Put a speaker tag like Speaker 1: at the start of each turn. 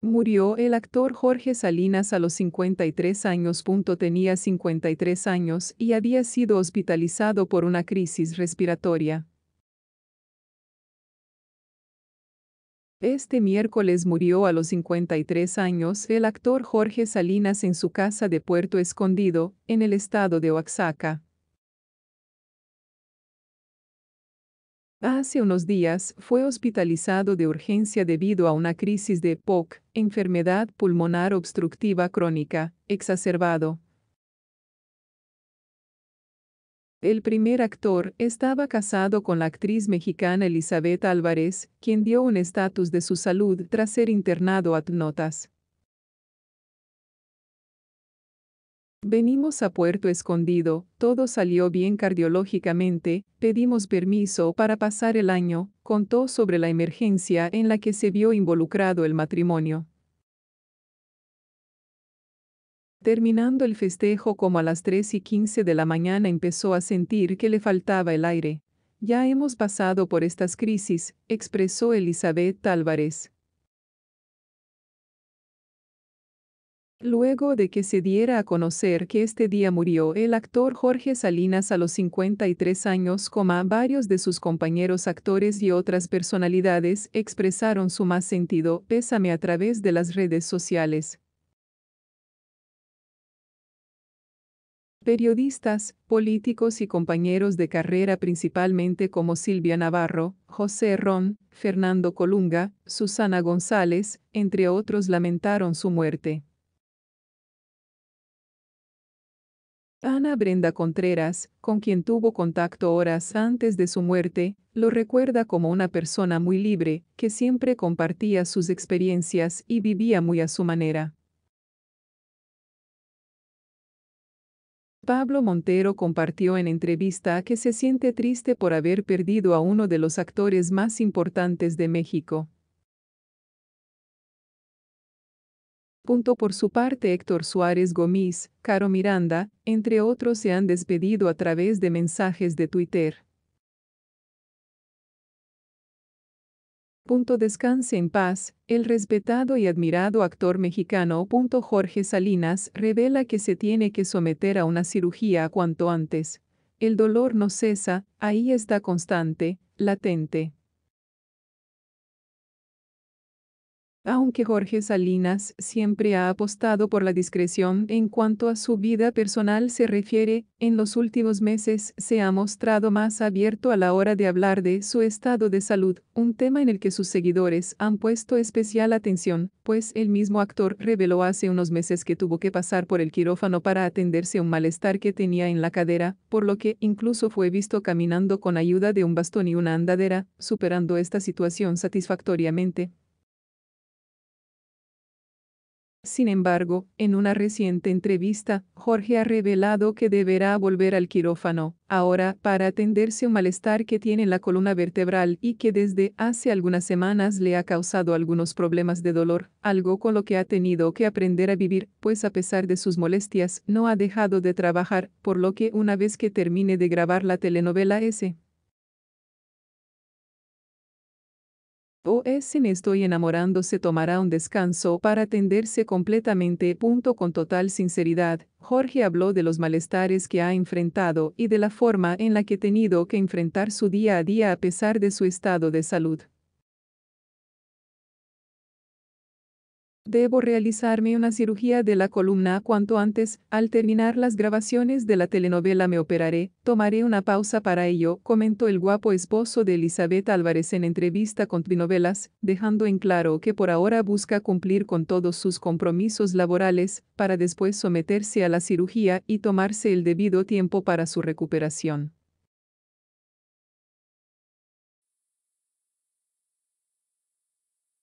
Speaker 1: Murió el actor Jorge Salinas a los 53 años. Tenía 53 años y había sido hospitalizado por una crisis respiratoria. Este miércoles murió a los 53 años el actor Jorge Salinas en su casa de Puerto Escondido, en el estado de Oaxaca. Hace unos días fue hospitalizado de urgencia debido a una crisis de POC, enfermedad pulmonar obstructiva crónica, exacerbado. El primer actor estaba casado con la actriz mexicana Elizabeth Álvarez, quien dio un estatus de su salud tras ser internado a Notas. Venimos a Puerto Escondido, todo salió bien cardiológicamente, pedimos permiso para pasar el año, contó sobre la emergencia en la que se vio involucrado el matrimonio. Terminando el festejo como a las 3 y 15 de la mañana empezó a sentir que le faltaba el aire. Ya hemos pasado por estas crisis, expresó Elizabeth Álvarez. Luego de que se diera a conocer que este día murió el actor Jorge Salinas a los 53 años, varios de sus compañeros actores y otras personalidades expresaron su más sentido pésame a través de las redes sociales. Periodistas, políticos y compañeros de carrera principalmente como Silvia Navarro, José Ron, Fernando Colunga, Susana González, entre otros lamentaron su muerte. Ana Brenda Contreras, con quien tuvo contacto horas antes de su muerte, lo recuerda como una persona muy libre, que siempre compartía sus experiencias y vivía muy a su manera. Pablo Montero compartió en entrevista que se siente triste por haber perdido a uno de los actores más importantes de México. Punto por su parte Héctor Suárez Gómez, Caro Miranda, entre otros se han despedido a través de mensajes de Twitter. Punto descanse en paz, el respetado y admirado actor mexicano. Punto Jorge Salinas revela que se tiene que someter a una cirugía cuanto antes. El dolor no cesa, ahí está constante, latente. aunque Jorge Salinas siempre ha apostado por la discreción en cuanto a su vida personal se refiere, en los últimos meses se ha mostrado más abierto a la hora de hablar de su estado de salud, un tema en el que sus seguidores han puesto especial atención, pues el mismo actor reveló hace unos meses que tuvo que pasar por el quirófano para atenderse un malestar que tenía en la cadera, por lo que incluso fue visto caminando con ayuda de un bastón y una andadera, superando esta situación satisfactoriamente, sin embargo, en una reciente entrevista, Jorge ha revelado que deberá volver al quirófano, ahora para atenderse un malestar que tiene en la columna vertebral y que desde hace algunas semanas le ha causado algunos problemas de dolor, algo con lo que ha tenido que aprender a vivir, pues a pesar de sus molestias, no ha dejado de trabajar, por lo que una vez que termine de grabar la telenovela S. o es sin estoy enamorando se tomará un descanso para atenderse completamente. Punto con total sinceridad, Jorge habló de los malestares que ha enfrentado y de la forma en la que ha tenido que enfrentar su día a día a pesar de su estado de salud. Debo realizarme una cirugía de la columna cuanto antes, al terminar las grabaciones de la telenovela me operaré, tomaré una pausa para ello, comentó el guapo esposo de Elizabeth Álvarez en entrevista con Novelas, dejando en claro que por ahora busca cumplir con todos sus compromisos laborales, para después someterse a la cirugía y tomarse el debido tiempo para su recuperación.